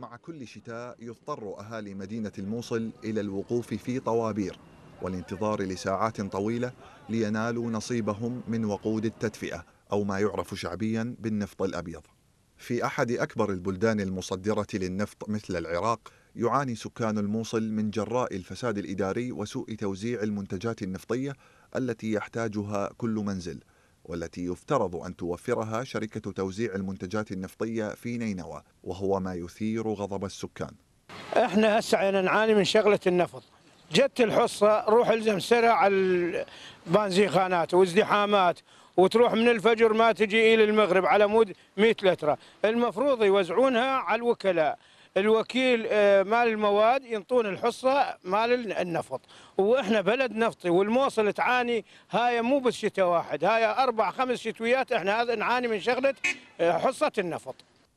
مع كل شتاء يضطر أهالي مدينة الموصل إلى الوقوف في طوابير والانتظار لساعات طويلة لينالوا نصيبهم من وقود التدفئة أو ما يعرف شعبيا بالنفط الأبيض في أحد أكبر البلدان المصدرة للنفط مثل العراق يعاني سكان الموصل من جراء الفساد الإداري وسوء توزيع المنتجات النفطية التي يحتاجها كل منزل والتي يفترض أن توفرها شركة توزيع المنتجات النفطية في نينوى وهو ما يثير غضب السكان احنا هسه نعاني من شغلة النفط جت الحصة روح الزم سرع على البنزيخانات وازدحامات وتروح من الفجر ما تجي إلى المغرب على مود 100 لترة المفروض يوزعونها على الوكلاء الوكيل آه، مال المواد ينطون الحصه مال النفط واحنا بلد نفطي والموصل تعاني هاي مو بس شتاء واحد هاي اربع خمس شتويات احنا هذا نعاني من شغله آه، حصه النفط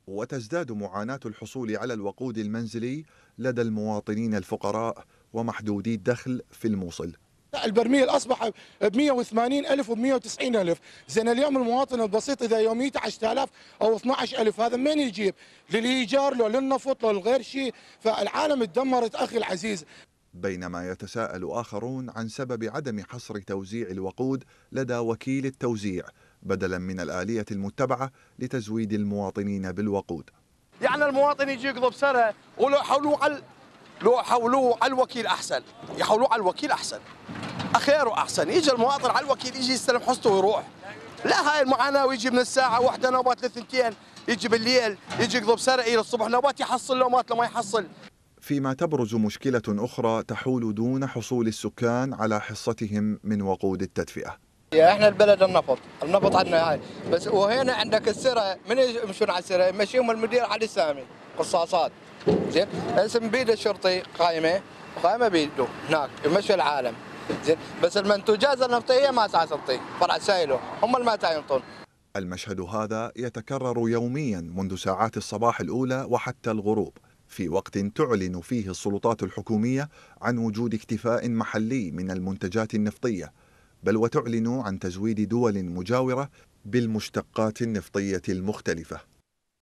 وتزداد معاناه الحصول على الوقود المنزلي لدى المواطنين الفقراء ومحدودي الدخل في الموصل لا البرميل اصبح ب 180 الف وب 190 الف، زين اليوم المواطن البسيط اذا يوميته 10000 او 12000 هذا من يجيب؟ للايجار لو للنفط لو لغير شيء، فالعالم تدمرت اخي العزيز. بينما يتساءل اخرون عن سبب عدم حصر توزيع الوقود لدى وكيل التوزيع بدلا من الاليه المتبعه لتزويد المواطنين بالوقود. يعني المواطن يجي يقضي بسرعه ولو حولوه على لو حولوه على الوكيل احسن، يحولوه على الوكيل احسن. اخير واحسن يجي المواطن على الوكيل يجي يستلم حصته ويروح لا هاي المعاناه ويجي من الساعه واحدة نوبات لثنتين يجي بالليل يجي يقضب الى للصبح نوبات يحصل نوبات ما يحصل فيما تبرز مشكله اخرى تحول دون حصول السكان على حصتهم من وقود التدفئه يا احنا البلد النفط، النفط عندنا هاي، بس وهنا عندك السرة من يمشون على السرة؟ يمشيهم المدير علي سامي قصاصات زين، اسم بيد الشرطي قائمة قائمة بيده هناك يمشي العالم، زين بس المنتوجات النفطيه ما تعطي فرع سايلو هم اللي ما تعينطون المشهد هذا يتكرر يوميا منذ ساعات الصباح الاولى وحتى الغروب في وقت تعلن فيه السلطات الحكوميه عن وجود اكتفاء محلي من المنتجات النفطيه بل وتعلن عن تزويد دول مجاوره بالمشتقات النفطيه المختلفه